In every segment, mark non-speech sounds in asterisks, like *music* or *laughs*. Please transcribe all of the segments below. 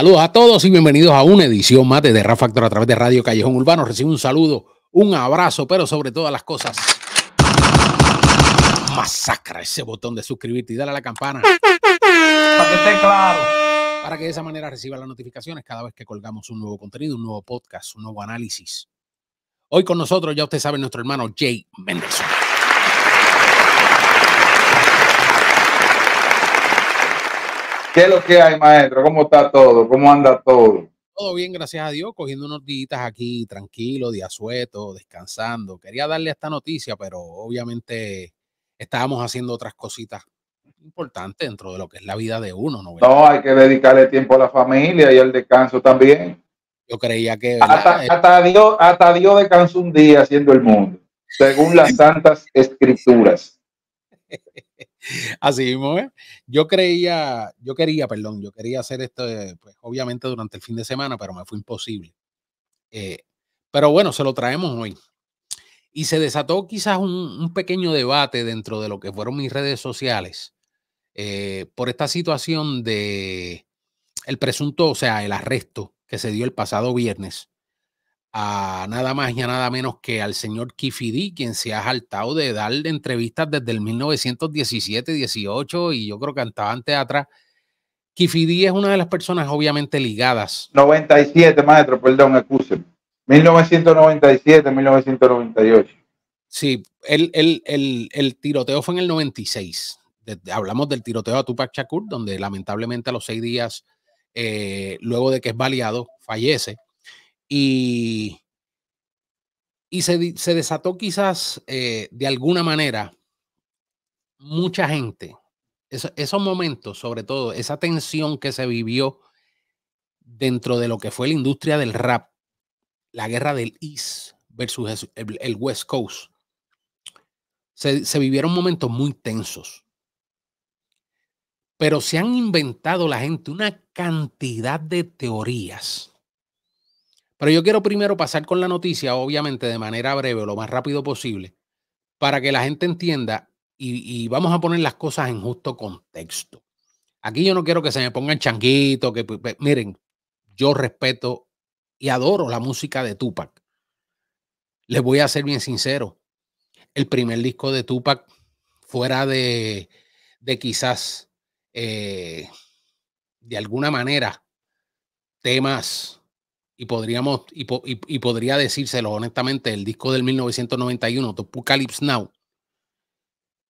Saludos a todos y bienvenidos a una edición más de The Factor a través de Radio Callejón Urbano. Recibe un saludo, un abrazo, pero sobre todas las cosas, masacra ese botón de suscribirte y dale a la campana. Para que esté claro. Para que de esa manera reciba las notificaciones cada vez que colgamos un nuevo contenido, un nuevo podcast, un nuevo análisis. Hoy con nosotros, ya usted sabe, nuestro hermano Jay Mendoza. ¿Qué lo que hay, maestro? ¿Cómo está todo? ¿Cómo anda todo? Todo bien, gracias a Dios, cogiendo unos días aquí, tranquilo, de asueto, descansando. Quería darle esta noticia, pero obviamente estábamos haciendo otras cositas importantes dentro de lo que es la vida de uno. No, no hay que dedicarle tiempo a la familia y al descanso también. Yo creía que... Hasta, eh, hasta, Dios, hasta Dios un día haciendo el mundo, según las *laughs* santas escrituras. *laughs* Así mismo, ¿eh? yo creía, yo quería, perdón, yo quería hacer esto, eh, pues, obviamente durante el fin de semana, pero me fue imposible. Eh, pero bueno, se lo traemos hoy. Y se desató quizás un, pequeño debate dentro de lo que fueron mis redes sociales por esta situación de el presunto, o sea, el arresto que se dio el pasado viernes a nada más y a nada menos que al señor Kifidi, quien se ha jaltado de dar entrevistas desde el 1917, 18 y yo creo que cantaba antes atrás. Kifidi es una de las personas obviamente ligadas. 97, maestro, perdón, acúseme. 1997, 1998. Sí, el, el, el, tiroteo fue en el 96. hablamos del tiroteo a Tupac Shakur, donde lamentablemente a los seis días, eh, luego de que es baleado, fallece. Y, se, desató quizás eh, de alguna manera mucha gente. esos momentos, sobre todo, esa tensión que se vivió dentro de lo que fue la industria del rap, la guerra del East versus el, West Coast, se, se vivieron momentos muy tensos pero se han inventado la gente una cantidad de teorías pero yo quiero primero pasar con la noticia, obviamente de manera breve, lo más rápido posible, para que la gente entienda y, vamos a poner las cosas en justo contexto. Aquí yo no quiero que se me pongan changuitos, que pues, miren, yo respeto y adoro la música de Tupac. Les voy a ser bien sincero. El primer disco de Tupac, fuera de, de quizás eh, de alguna manera temas y podríamos y, podría decírselo honestamente, el disco del 1991, Topocalypse Now,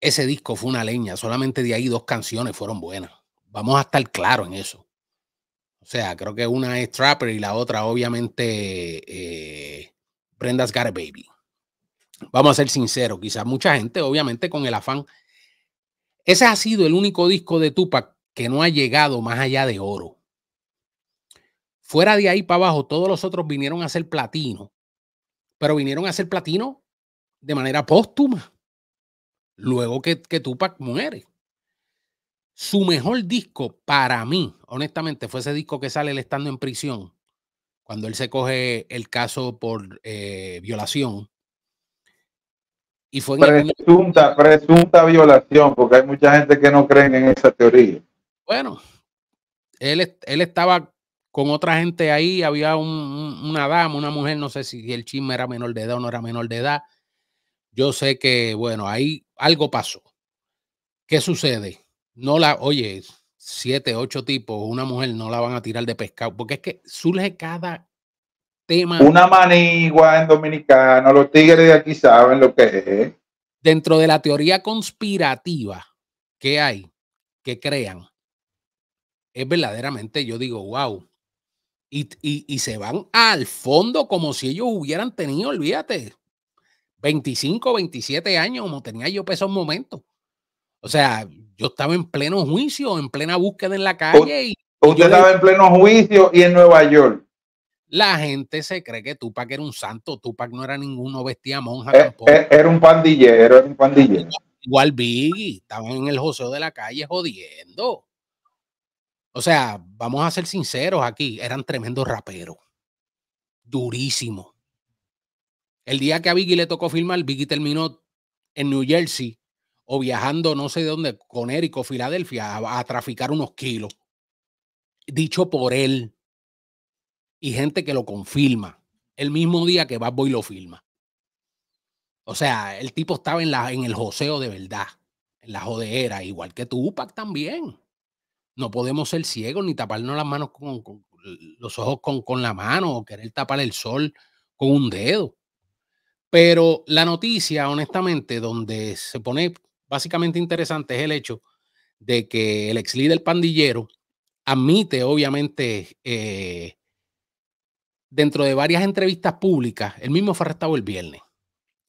ese disco fue una leña, solamente de ahí dos canciones fueron buenas. Vamos a estar claros en eso. O sea, creo que una es Trapper y la otra obviamente eh, Brenda's Got Baby. Vamos a ser sinceros, quizás mucha gente obviamente con el afán. Ese ha sido el único disco de Tupac que no ha llegado más allá de oro Fuera de ahí para abajo, todos los otros vinieron a ser platino, pero vinieron a ser platino de manera póstuma, luego que, que Tupac muere. Su mejor disco para mí, honestamente, fue ese disco que sale él estando en prisión, cuando él se coge el caso por eh, violación. Y fue presunta, presunta violación, porque hay mucha gente que no cree en esa teoría. Bueno, él, él estaba con otra gente ahí, había una dama, una mujer, no sé si el chisme era menor de edad o no era menor de edad. Yo sé que, bueno, ahí algo pasó. ¿Qué sucede? No la, oye, siete, ocho tipos, una mujer no la van a tirar de pescado, porque es que surge cada tema. Una manigua en dominicano, los tigres de aquí saben lo que es. Dentro de la teoría conspirativa que hay, que crean, es verdaderamente, yo digo, wow, y, se van al fondo como si ellos hubieran tenido, olvídate, 25, 27 años, como tenía yo peso esos momentos. O sea, yo estaba en pleno juicio, en plena búsqueda en la calle. Y, Usted estaba en pleno juicio y en Nueva York. La gente se cree que Tupac era un santo, Tupac no era ninguno, vestía monja e, e, tampoco. era un pandillero, era un pandillero. Igual Biggie, estaban en el joseo de la calle jodiendo. O sea, vamos a ser sinceros aquí, eran tremendos raperos. Durísimo. El día que a Biggie le tocó filmar, Biggie terminó en New Jersey o viajando no sé de dónde, con Eric Filadelfia, a, traficar unos kilos. Dicho por él y gente que lo confirma el mismo día que Bad Boy lo filma. O sea, el tipo estaba en, la, en el joseo de verdad, en la jodeera, igual que Tupac también no podemos ser ciegos ni taparnos las manos con, los ojos con, la mano o querer tapar el sol con un dedo. Pero la noticia, honestamente, donde se pone básicamente interesante es el hecho de que el ex líder pandillero admite, obviamente, eh, dentro de varias entrevistas públicas, el mismo fue arrestado el viernes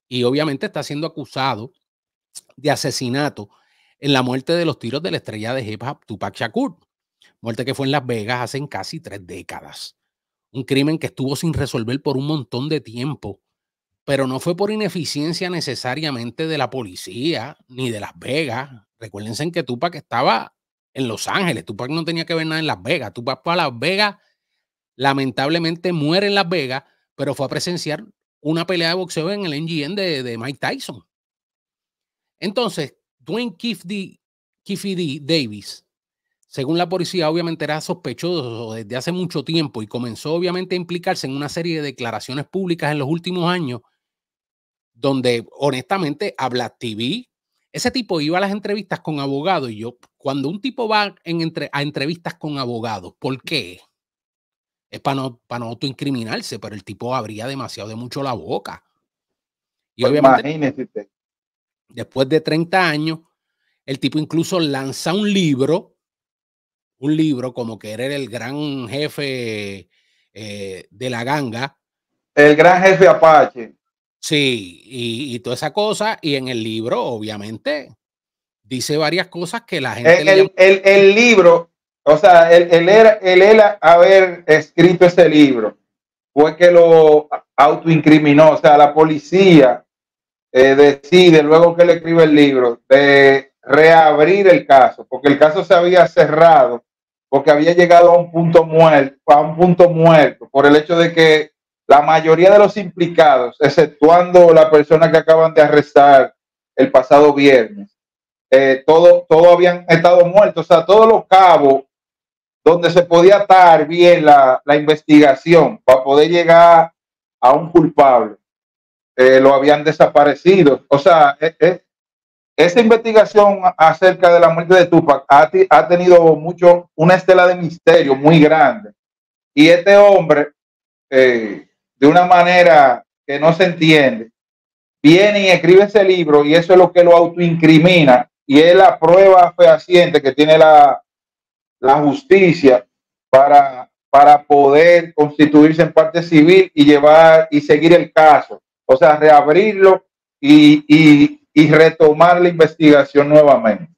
y obviamente está siendo acusado de asesinato en la muerte de los tiros de la estrella de hip hop Tupac Shakur, muerte que fue en Las Vegas hace casi tres décadas. Un crimen que estuvo sin resolver por un montón de tiempo, pero no fue por ineficiencia necesariamente de la policía ni de Las Vegas. Recuérdense que Tupac estaba en Los Ángeles, Tupac no tenía que ver nada en Las Vegas, Tupac para Las Vegas lamentablemente muere en Las Vegas, pero fue a presenciar una pelea de boxeo en el NGN de, de Mike Tyson. Entonces, Dwayne Kiffy Davis, según la policía, obviamente era sospechoso desde hace mucho tiempo y comenzó obviamente a implicarse en una serie de declaraciones públicas en los últimos años, donde honestamente habla TV, ese tipo iba a las entrevistas con abogados y yo, cuando un tipo va a entrevistas con abogados, ¿por qué? Es para no, para no autoincriminarse, pero el tipo abría demasiado de mucho la boca. Y pues Después de 30 años, el tipo incluso lanza un libro, un libro como que era el gran jefe eh, de la ganga. El gran jefe Apache. Sí, y, toda esa cosa. Y en el libro, obviamente, dice varias cosas que la gente... El, el, libro, o sea, él, él, era, él era haber escrito ese libro fue que lo autoincriminó, o sea, la policía eh, decide, luego que le escribe el libro, de reabrir el caso, porque el caso se había cerrado, porque había llegado a un punto muerto, a un punto muerto, por el hecho de que la mayoría de los implicados, exceptuando la persona que acaban de arrestar el pasado viernes, eh, todos todo habían estado muertos, o sea, todos los cabos donde se podía atar bien la investigación para poder llegar a un culpable eh, lo habían desaparecido. O sea, eh, eh, esa investigación acerca de la muerte de Tupac ha, tenido mucho, una estela de misterio muy grande. Y este hombre, eh, de una manera que no se entiende, viene y escribe ese libro y eso es lo que lo autoincrimina y es la prueba fehaciente que tiene la, justicia para para poder constituirse en parte civil y llevar y seguir el caso o sea, reabrirlo y, retomar la investigación nuevamente.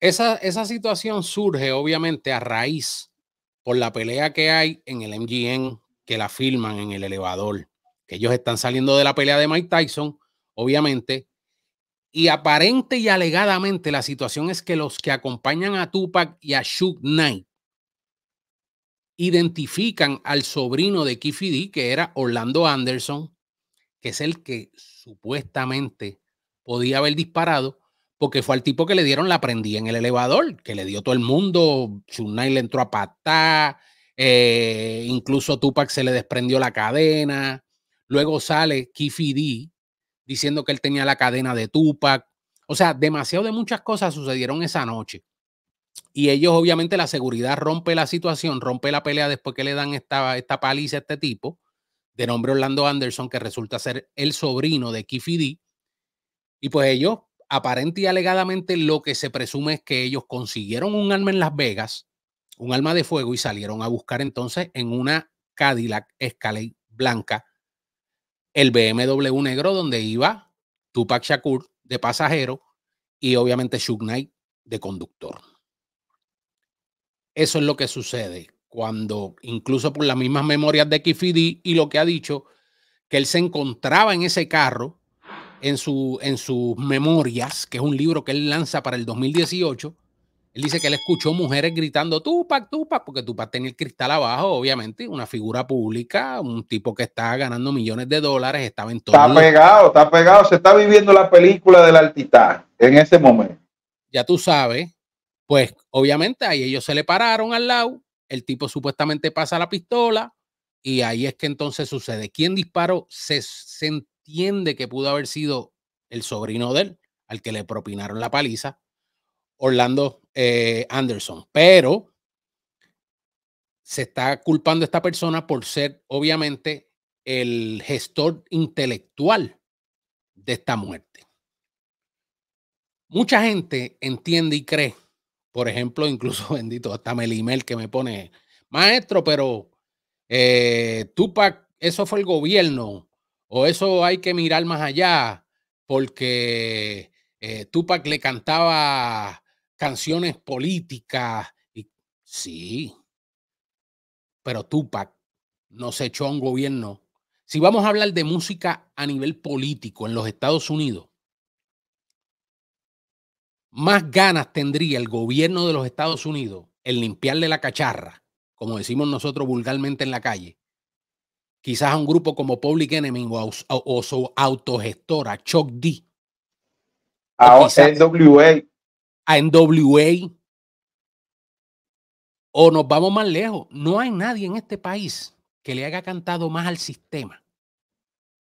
Esa, situación surge obviamente a raíz por la pelea que hay en el MGM que la filman en el elevador, que ellos están saliendo de la pelea de Mike Tyson, obviamente, y aparente y alegadamente la situación es que los que acompañan a Tupac y a Shoot Knight identifican al sobrino de Kifidi, que era Orlando Anderson, que es el que supuestamente podía haber disparado, porque fue al tipo que le dieron la prendida en el elevador, que le dio todo el mundo. Chunai le entró a patá, eh, incluso Tupac se le desprendió la cadena. Luego sale Kifidi diciendo que él tenía la cadena de Tupac. O sea, demasiado de muchas cosas sucedieron esa noche. Y ellos, obviamente, la seguridad rompe la situación, rompe la pelea después que le dan esta, esta paliza a este tipo, de nombre Orlando Anderson, que resulta ser el sobrino de Kifidi. Y pues ellos, aparente y alegadamente, lo que se presume es que ellos consiguieron un arma en Las Vegas, un arma de fuego, y salieron a buscar entonces en una Cadillac Escalade blanca el BMW negro donde iba Tupac Shakur de pasajero y obviamente Shug Knight de conductor. Eso es lo que sucede cuando, incluso por las mismas memorias de Kifidi y lo que ha dicho, que él se encontraba en ese carro, en, su, en sus memorias, que es un libro que él lanza para el 2018. Él dice que él escuchó mujeres gritando Tupac, Tupac, porque Tupac tenía el cristal abajo, obviamente, una figura pública, un tipo que está ganando millones de dólares, estaba en todo. Está pegado, está pegado, se está viviendo la película de la artista en ese momento. Ya tú sabes, pues obviamente ahí ellos se le pararon al lado, el tipo supuestamente pasa la pistola y ahí es que entonces sucede. ¿Quién disparó? Se, entiende que pudo haber sido el sobrino de él, al que le propinaron la paliza, Orlando eh, Anderson, pero se está culpando a esta persona por ser obviamente el gestor intelectual de esta muerte. Mucha gente entiende y cree por ejemplo, *laughs* incluso bendito, hasta Melimel que me pone, maestro, pero eh, Tupac, eso fue el gobierno, o eso hay que mirar más allá, porque eh, Tupac le cantaba canciones políticas. Y, sí, pero Tupac nos echó a un gobierno. Si vamos a hablar de música a nivel político en los Estados Unidos, más ganas tendría el gobierno de los Estados Unidos en limpiarle la cacharra, como decimos nosotros vulgarmente en la calle, quizás a un grupo como Public Enemy o, su autogestora, Choc D. A NWA. A NWA. O nos vamos más lejos. No hay nadie en este país que le haya cantado más al sistema.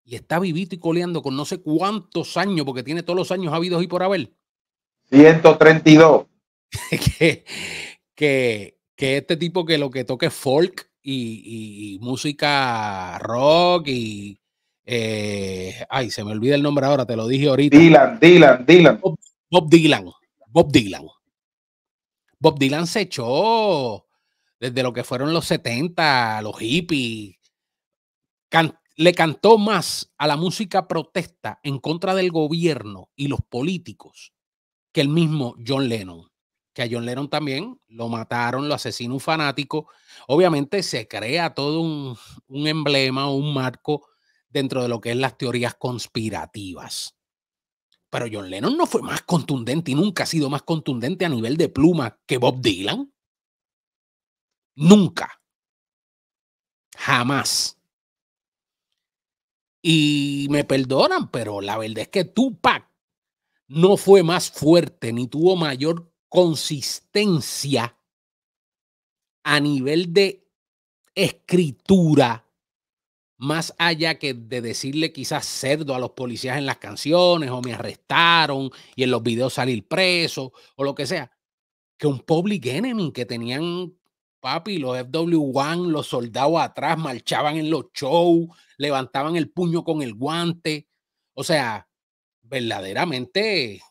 Y está vivito y coleando con no sé cuántos años, porque tiene todos los años habidos y por haber 132. *laughs* que, este tipo que lo que toque es folk y, música rock y... Eh, ay, se me olvida el nombre ahora, te lo dije ahorita. Dylan, Dylan, Dylan. Bob, Dylan, Bob Dylan. Bob Dylan se echó desde lo que fueron los 70, los hippies. le cantó más a la música protesta en contra del gobierno y los políticos que el mismo John Lennon. Que a John Lennon también lo mataron, lo asesinó un fanático. Obviamente se crea todo un, emblema emblema, un marco dentro de lo que es las teorías conspirativas. Pero John Lennon no fue más contundente y nunca ha sido más contundente a nivel de pluma que Bob Dylan. Nunca. Jamás. Y me perdonan, pero la verdad es que tú Tupac no fue más fuerte ni tuvo mayor consistencia a nivel de escritura, más allá que de decirle quizás cerdo a los policías en las canciones o me arrestaron y en los videos salir preso o lo que sea, que un public enemy que tenían papi, los FW1, los soldados atrás marchaban en los shows, levantaban el puño con el guante. O sea, verdaderamente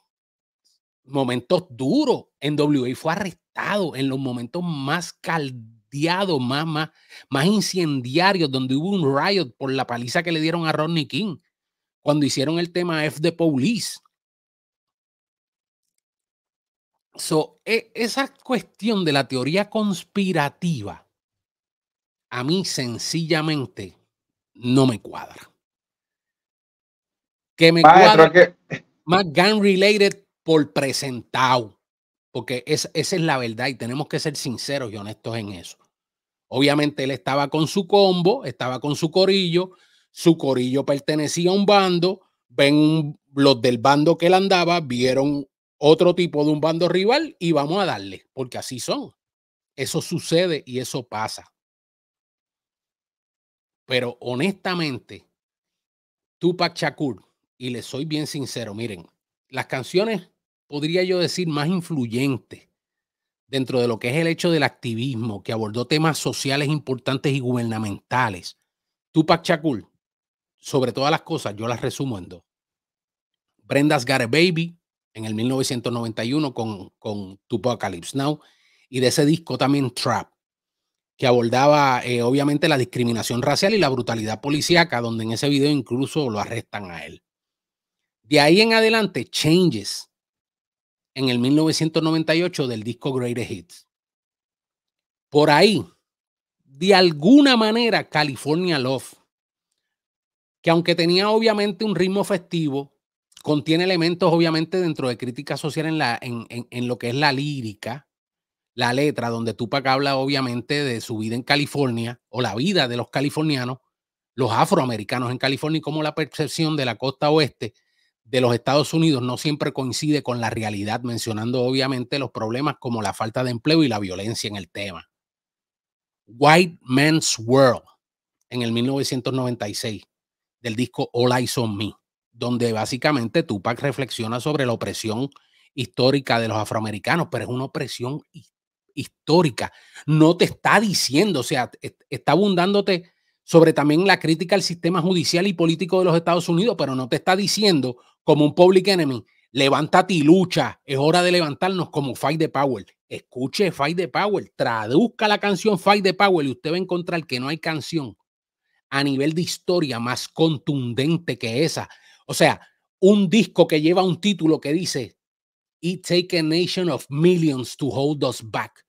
momentos duros en WA. Fue arrestado en los momentos más caldeados, más, más, incendiarios, donde hubo un riot por la paliza que le dieron a Rodney King cuando hicieron el tema F de Police. E, esa cuestión de la teoría conspirativa a mí sencillamente no me cuadra que me cuadra más gun related por presentado. Porque esa es la verdad y tenemos que ser sinceros y honestos en eso. Obviamente él estaba con su combo, estaba con su corillo, su corillo pertenecía a un bando, ven los del bando que él andaba, vieron otro tipo de un bando rival y vamos a darle, porque así son. Eso sucede y eso pasa. Pero honestamente, Tupac Shakur y les soy bien sincero, miren, las canciones, podría yo decir, más influyentes dentro de lo que es el hecho del activismo, que abordó temas sociales importantes y gubernamentales. Tupac Chacul, sobre todas las cosas, yo las resumo en dos. Brenda's Got a Baby, en el 1991 con, con Apocalypse Now, y de ese disco también Trap, que abordaba eh, obviamente la discriminación racial y la brutalidad policíaca, donde en ese video incluso lo arrestan a él. De ahí en adelante, Changes en el 1998 del disco Greatest Hits. Por ahí, de alguna manera, California Love, que aunque tenía obviamente un ritmo festivo, contiene elementos obviamente dentro de crítica social en, la, en, en lo que es la lírica, la letra, donde Tupac habla obviamente de su vida en California o la vida de los californianos, los afroamericanos en California y cómo la percepción de la costa oeste de los Estados Unidos no siempre coincide con la realidad, mencionando obviamente los problemas como la falta de empleo y la violencia en el tema. White Man's World, en el 1996, del disco All Eyes on Me, donde básicamente Tupac reflexiona sobre la opresión histórica de los afroamericanos, pero es una opresión histórica. No te está diciendo, o sea, está abundándote sobre también la crítica al sistema judicial y político de los Estados Unidos, pero no te está diciendo como un public enemy. Levántate y lucha. Es hora de levantarnos como Fight the Power. Escuche Fight the Power. Traduzca la canción Fight the Power y usted va a encontrar que no hay canción a nivel de historia más contundente que esa. O sea, un disco que lleva un título que dice It take a nation of millions to hold us back.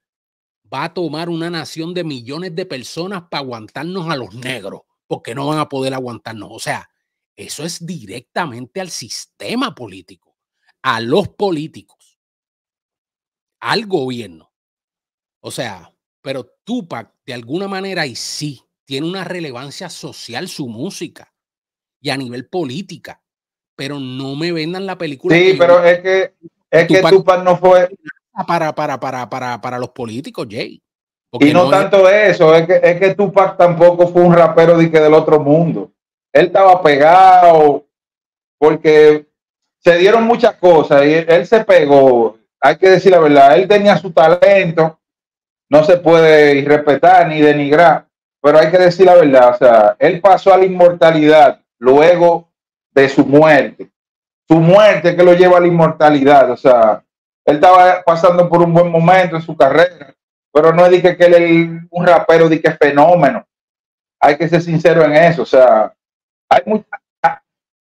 Va a tomar una nación de millones de personas para aguantarnos a los negros, porque no van a poder aguantarnos. O sea, eso es directamente al sistema político, a los políticos, al gobierno. O sea, pero Tupac de alguna manera y sí tiene una relevancia social su música y a nivel política, pero no me vendan la película. Sí, pero es que es Tupac, que Tupac no fue para para para los políticos, Jay. Y no, tanto de eso, es que, es que Tupac tampoco fue un rapero que del otro mundo él estaba pegado porque se dieron muchas cosas y él, se pegó. Hay que decir la verdad, él tenía su talento, no se puede irrespetar ni denigrar, pero hay que decir la verdad, o sea, él pasó a la inmortalidad luego de su muerte. Su muerte que lo lleva a la inmortalidad, o sea, él estaba pasando por un buen momento en su carrera, pero no es que, que él es un rapero, de que es fenómeno. Hay que ser sincero en eso, o sea,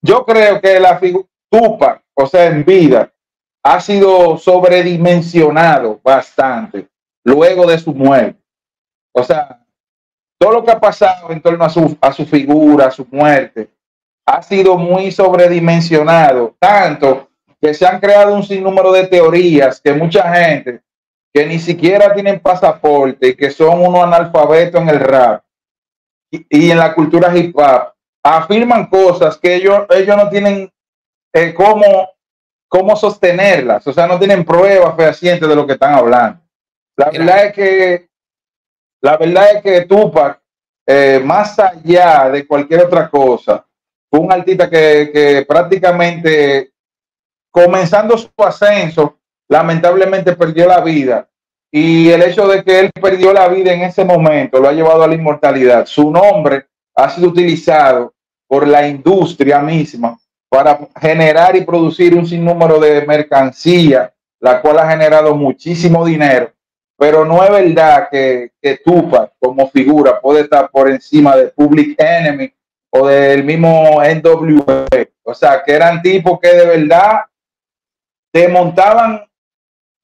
yo creo que la figura o sea, en vida, ha sido sobredimensionado bastante luego de su muerte. O sea, todo lo que ha pasado en torno a su, a su figura, a su muerte, ha sido muy sobredimensionado, tanto que se han creado un sinnúmero de teorías que mucha gente que ni siquiera tienen pasaporte y que son unos analfabetos en el rap y, y en la cultura hip hop, afirman cosas que ellos, ellos no tienen eh, cómo, sostenerlas, o sea, no tienen pruebas fehacientes de lo que están hablando. La verdad es que, la verdad es que Tupac, eh, más allá de cualquier otra cosa, fue un artista que, que prácticamente comenzando su ascenso, lamentablemente perdió la vida. Y el hecho de que él perdió la vida en ese momento lo ha llevado a la inmortalidad. Su nombre ha sido utilizado por la industria misma para generar y producir un sinnúmero de mercancía, la cual ha generado muchísimo dinero, pero no es verdad que, que Tupac como figura puede estar por encima de Public Enemy o del mismo NWA. O sea, que eran tipos que de verdad eh, te montaban,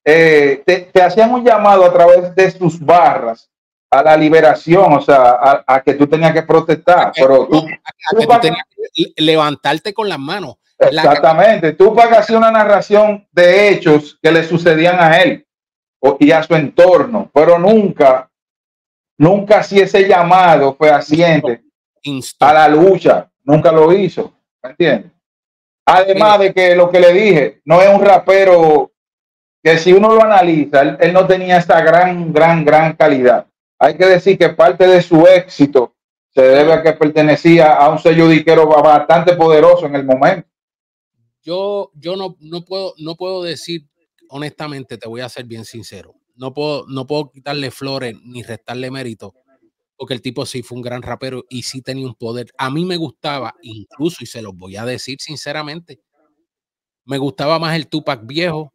te hacían un llamado a través de sus barras a la liberación, o sea, a, que tú tenías que protestar, pero tú, tenías que levantarte con las manos. Exactamente, tú pagas una narración de hechos que le sucedían a él y a su entorno, pero nunca, nunca si ese llamado fue asiente a la lucha, nunca lo hizo, ¿me entiendes? Además de que lo que le dije, no es un rapero que si uno lo analiza, él, él no tenía esta gran, gran, gran calidad. Hay que decir que parte de su éxito se debe a que pertenecía a un sello diquero bastante poderoso en el momento. Yo, yo no, no, puedo, no puedo decir, honestamente, te voy a ser bien sincero, no puedo, no puedo quitarle flores ni restarle mérito, porque el tipo sí fue un gran rapero y sí tenía un poder. A mí me gustaba, incluso, y se los voy a decir sinceramente, me gustaba más el Tupac viejo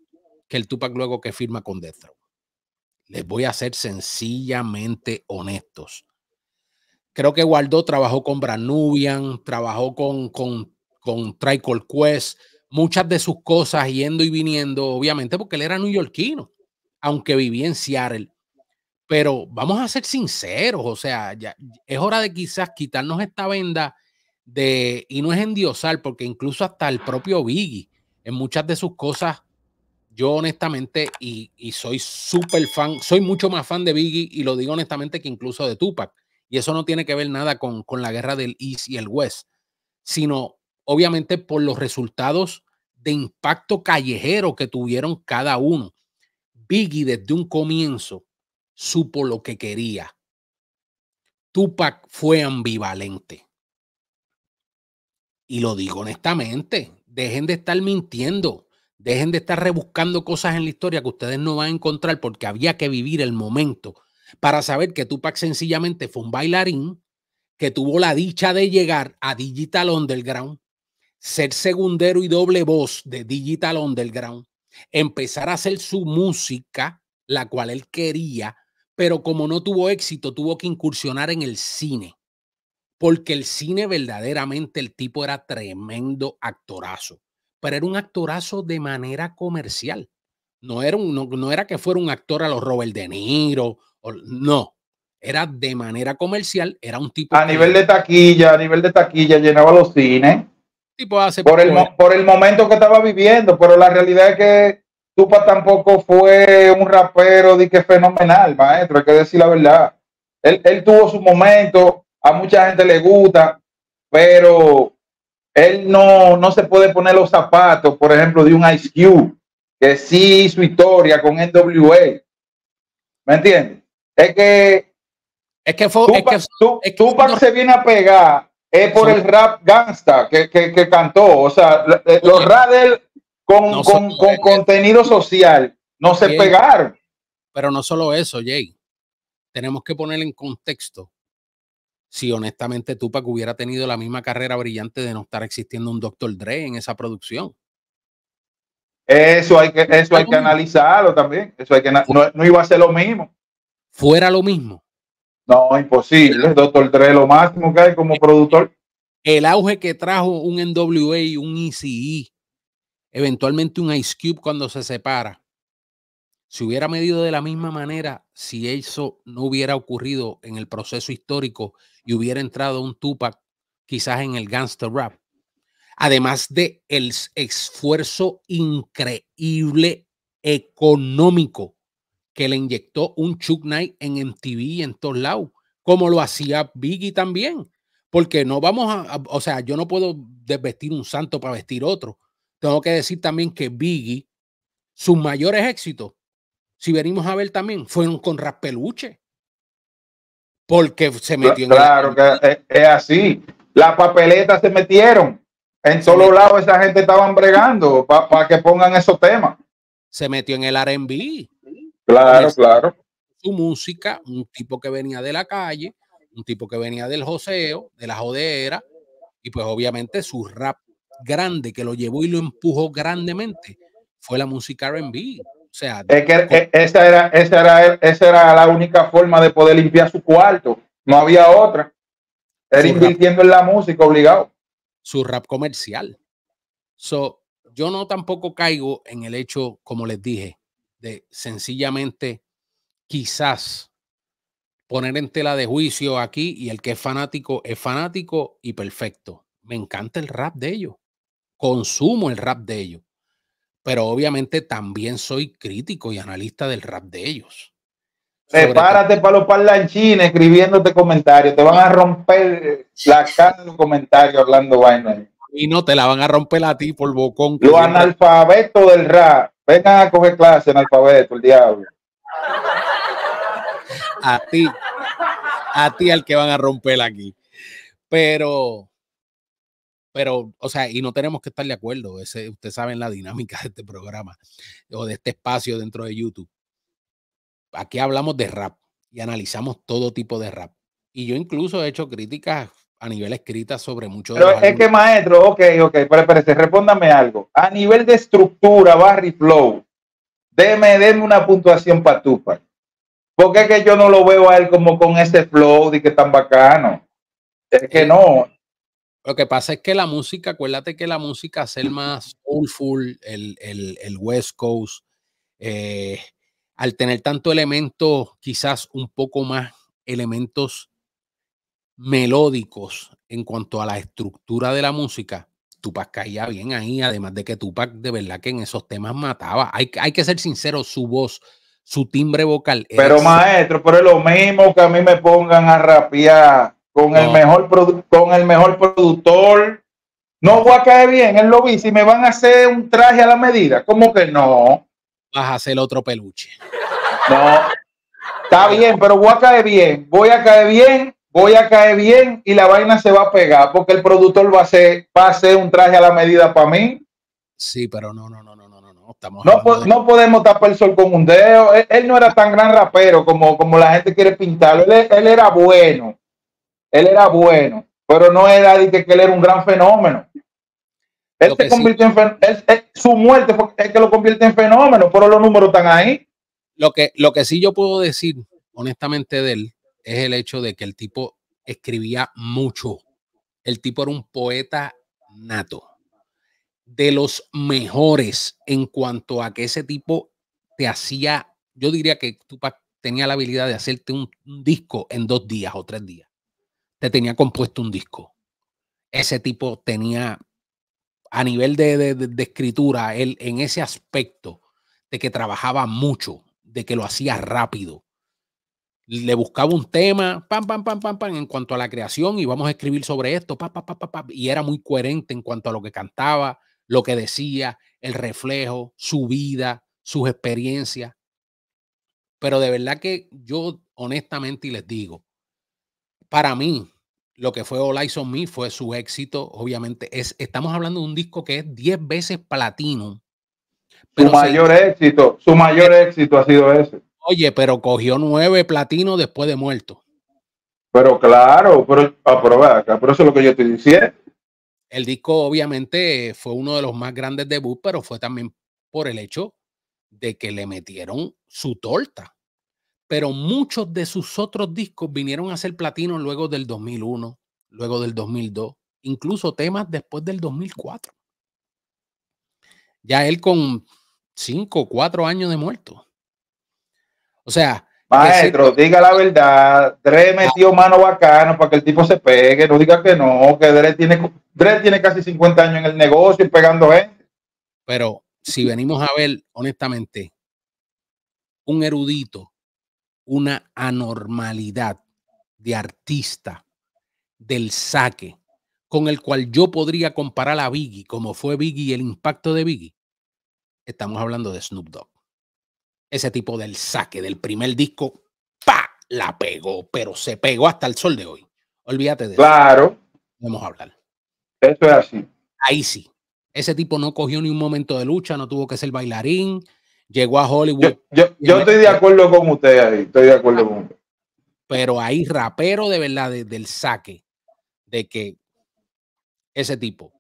que el Tupac luego que firma con Death Row. Les voy a ser sencillamente honestos. Creo que Waldo trabajó con Branubian, trabajó con, con, con Tricol Quest, muchas de sus cosas yendo y viniendo, obviamente porque él era neoyorquino, aunque vivía en Seattle. Pero vamos a ser sinceros, o sea, ya, es hora de quizás quitarnos esta venda de, y no es endiosar, porque incluso hasta el propio Biggie en muchas de sus cosas yo honestamente, y, soy súper fan, soy mucho más fan de Biggie y lo digo honestamente que incluso de Tupac. Y eso no tiene que ver nada con, con la guerra del East y el West, sino obviamente por los resultados de impacto callejero que tuvieron cada uno. Biggie desde un comienzo supo lo que quería. Tupac fue ambivalente. Y lo digo honestamente, dejen de estar mintiendo. Dejen de estar rebuscando cosas en la historia que ustedes no van a encontrar porque había que vivir el momento para saber que Tupac sencillamente fue un bailarín que tuvo la dicha de llegar a Digital Underground, ser segundero y doble voz de Digital Underground, empezar a hacer su música, la cual él quería, pero como no tuvo éxito, tuvo que incursionar en el cine, porque el cine verdaderamente el tipo era tremendo actorazo pero era un actorazo de manera comercial. No era, no, era que fuera un actor a los Robert De Niro, o, no, era de manera comercial, era un tipo... A nivel de taquilla, a nivel de taquilla, llenaba los cines. Tipo hace por, el, por el momento que estaba viviendo, pero la realidad es que Tupa tampoco fue un rapero de que fenomenal, maestro, hay que decir la verdad. Él, él tuvo su momento, a mucha gente le gusta, pero él no, no se puede poner los zapatos, por ejemplo, de un Ice Cube, que sí hizo historia con NWA. ¿Me entiendes? Es que. Es que fue. que, se viene a pegar es por el rap gangsta que, cantó. O sea, los rappers con, con, contenido social no se pegaron. Pero no solo eso, Jay. Tenemos que poner en contexto si honestamente Tupac hubiera tenido la misma carrera brillante de no estar existiendo un Dr. Dre en esa producción. Eso hay que, eso hay que analizarlo también. Eso que no, iba a ser lo mismo. Fuera lo mismo. No, imposible. Doctor Dre lo máximo que hay como productor. El auge que trajo un NWA, un ECE, e, eventualmente un Ice Cube cuando se separa. si hubiera medido de la misma manera si eso no hubiera ocurrido en el proceso histórico y hubiera entrado un Tupac quizás en el gangster rap. Además de el esfuerzo increíble económico que le inyectó un Chuck Knight en MTV y en todos lados, como lo hacía Biggie también. Porque no vamos a, o sea, yo no puedo desvestir un santo para vestir otro. Tengo que decir también que Biggie, sus mayores éxitos, si venimos a ver también, fueron con Rapeluche porque se metió claro, en Claro que es, así. Las papeletas se metieron. En solo lado esa gente estaban bregando para que pongan esos temas. Se metió en el RB. Claro, claro. Su música, un tipo que venía de la calle, un tipo que venía del joseo, de la jodera, y pues obviamente su rap grande que lo llevó y lo empujó grandemente fue la música RB sea, es que eh, esa era, esa, esa era la única forma de poder limpiar su cuarto. No había otra. Era invirtiendo en la música, obligado. Su rap comercial. yo no tampoco caigo en el hecho, como les dije, de sencillamente quizás poner en tela de juicio aquí y el que es fanático es fanático y perfecto. Me encanta el rap de ellos. Consumo el rap de ellos pero obviamente también soy crítico y analista del rap de ellos. Prepárate para los parlanchines escribiéndote comentarios. Te van a romper la cara de los comentarios, Orlando Weiner. Y no te la van a romper a ti por bocón. Los analfabetos del rap. Vengan a coger clase analfabeto el diablo. A ti. A ti al que van a romper aquí. Pero pero, o sea, y no tenemos que estar de acuerdo. Ese, ustedes saben la dinámica de este programa o de este espacio dentro de YouTube. Aquí hablamos de rap y analizamos todo tipo de rap. Y yo incluso he hecho críticas a nivel escrita sobre muchos. de es que, maestro, ok, ok, pero espérese, respóndame algo. A nivel de estructura, Barry Flow, déme déme una puntuación para tú, Porque es que yo no lo veo a él como con ese flow de que tan bacano. Es que eh, no, lo que pasa es que la música, acuérdate que la música el más soulful, el, el, West Coast, eh, al tener tanto elemento, quizás un poco más elementos melódicos en cuanto a la estructura de la música, Tupac caía bien ahí, además de que Tupac de verdad que en esos temas mataba. Hay, hay que ser sincero, su voz, su timbre vocal. Pero maestro, pero es lo mismo que a mí me pongan a rapear con, el mejor con el mejor productor. No voy a caer bien en lo vi. Si me van a hacer un traje a la medida, ¿cómo que no? Vas a hacer otro peluche. No, está bien, pero voy a caer bien. Voy a caer bien, voy a caer bien y la vaina se va a pegar porque el productor va a hacer, un traje a la medida para mí. Sí, pero no, no, no, no, no, no. Estamos no, no podemos tapar el sol con un dedo. Él, no era tan gran rapero como, como la gente quiere pintarlo. él era bueno. Él era bueno, pero no era de que, él era un gran fenómeno. Él se convirtió en su muerte porque que lo convierte en fenómeno, pero los números están ahí. Lo que, lo que sí yo puedo decir, honestamente, de él, es el hecho de que el tipo escribía mucho. El tipo era un poeta nato, de los mejores en cuanto a que ese tipo te hacía, yo diría que tú tenía la habilidad de hacerte un disco en dos días o tres días tenía compuesto un disco. Ese tipo tenía, a nivel de, escritura, él en ese aspecto de que trabajaba mucho, de que lo hacía rápido. Le buscaba un tema, pam, pam, pam, pam, pam, en cuanto a la creación, y vamos a escribir sobre esto, pam, pam, y era muy coherente en cuanto a lo que cantaba, lo que decía, el reflejo, su vida, sus experiencias. Pero de verdad que yo honestamente y les digo, para mí, lo que fue All Eyes on Me fue su éxito, obviamente. Es, estamos hablando de un disco que es 10 veces platino. Su mayor éxito, su mayor éxito ha sido ese. Oye, pero cogió 9 platino después de muerto. Pero claro, pero, ah, acá, pero eso es lo que yo te decía. El disco obviamente fue uno de los más grandes debut, pero fue también por el hecho de que le metieron su torta pero muchos de sus otros discos vinieron a ser platino luego del 2001, luego del 2002, incluso temas después del 2004. Ya él con 5, 4 años de muerto. O sea... Maestro, diga la verdad, Dre metió mano bacana para que el tipo se pegue, no diga que no, que Dre tiene, Dre tiene casi 50 años en el negocio y pegando gente. Pero si venimos a ver, honestamente, un erudito una anormalidad de artista del saque con el cual yo podría comparar a Biggie, como fue Biggie el impacto de Biggie, estamos hablando de Snoop Dogg. Ese tipo del saque del primer disco, ¡pa! La pegó, pero se pegó hasta el sol de hoy. Olvídate de claro. eso. Claro. Vamos a hablar. Eso es así. Ahí sí. Ese tipo no cogió ni un momento de lucha, no tuvo que ser bailarín, llegó a Hollywood. Yo, estoy de acuerdo con ustedes ahí, estoy de acuerdo con usted. Pero hay rapero de verdad del saque, de que ese tipo.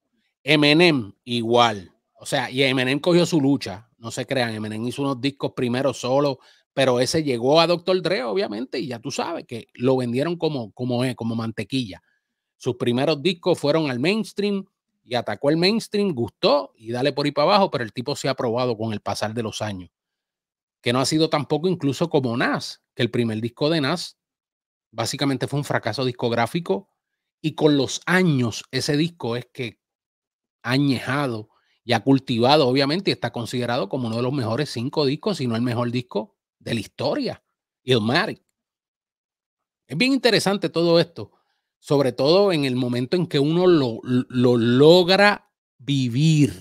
Eminem igual. O sea, y Eminem cogió su lucha, no se crean, Eminem hizo unos discos primero solo, pero ese llegó a Doctor Dre, obviamente, y ya tú sabes que lo vendieron como, como como mantequilla. Sus primeros discos fueron al mainstream, y atacó el mainstream, gustó y dale por ahí para abajo, pero el tipo se ha probado con el pasar de los años. Que no ha sido tampoco incluso como Nas, que el primer disco de Nas básicamente fue un fracaso discográfico y con los años ese disco es que ha añejado y ha cultivado, obviamente, y está considerado como uno de los mejores cinco discos, si no el mejor disco de la historia, Ilmatic. Es bien interesante todo esto sobre todo en el momento en que uno lo, logra vivir.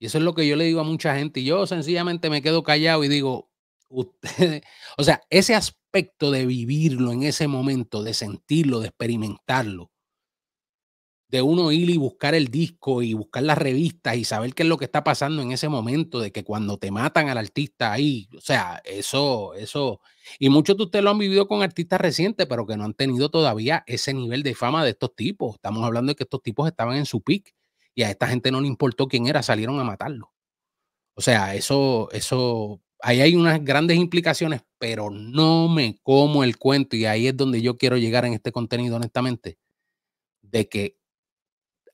Y eso es lo que yo le digo a mucha gente. y Yo sencillamente me quedo callado y digo, ustedes, *laughs* o sea, ese aspecto de vivirlo en ese momento, de sentirlo, de experimentarlo, de uno ir y buscar el disco y buscar las revistas y saber qué es lo que está pasando en ese momento de que cuando te matan al artista ahí, o sea, eso, eso, y muchos de ustedes lo han vivido con artistas recientes, pero que no han tenido todavía ese nivel de fama de estos tipos. Estamos hablando de que estos tipos estaban en su pick y a esta gente no le importó quién era, salieron a matarlo. O sea, eso, eso, ahí hay unas grandes implicaciones, pero no me como el cuento y ahí es donde yo quiero llegar en este contenido, honestamente, de que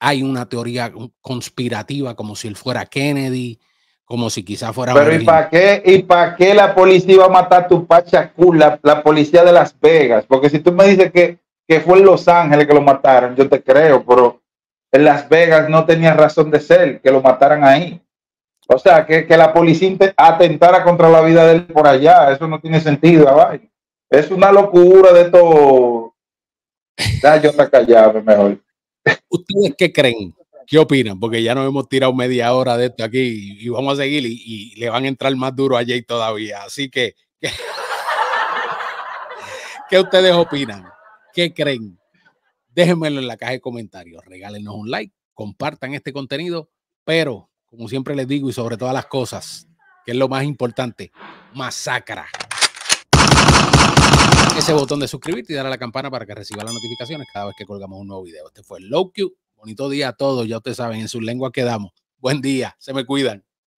hay una teoría conspirativa como si él fuera Kennedy, como si quizá fuera... Pero ¿y para qué, y para qué la policía iba a matar a tu pachacú, la, policía de Las Vegas? Porque si tú me dices que, que fue en Los Ángeles que lo mataron, yo te creo, pero en Las Vegas no tenía razón de ser que lo mataran ahí. O sea, que, la policía atentara contra la vida de él por allá, eso no tiene sentido, Es una locura de todo. Ya yo me callaba mejor. ¿Ustedes qué creen? ¿Qué opinan? Porque ya nos hemos tirado media hora de esto aquí y, vamos a seguir y, le van a entrar más duro a Jay todavía. Así que, *laughs* ¿qué ustedes opinan? ¿Qué creen? Déjenmelo en la caja de comentarios, regálenos un like, compartan este contenido, pero como siempre les digo y sobre todas las cosas, que es lo más importante, masacra ese botón de suscribirte y dar a la campana para que reciba las notificaciones cada vez que colgamos un nuevo video. Este fue el Bonito día a todos, ya ustedes saben, en su lengua quedamos. Buen día, se me cuidan.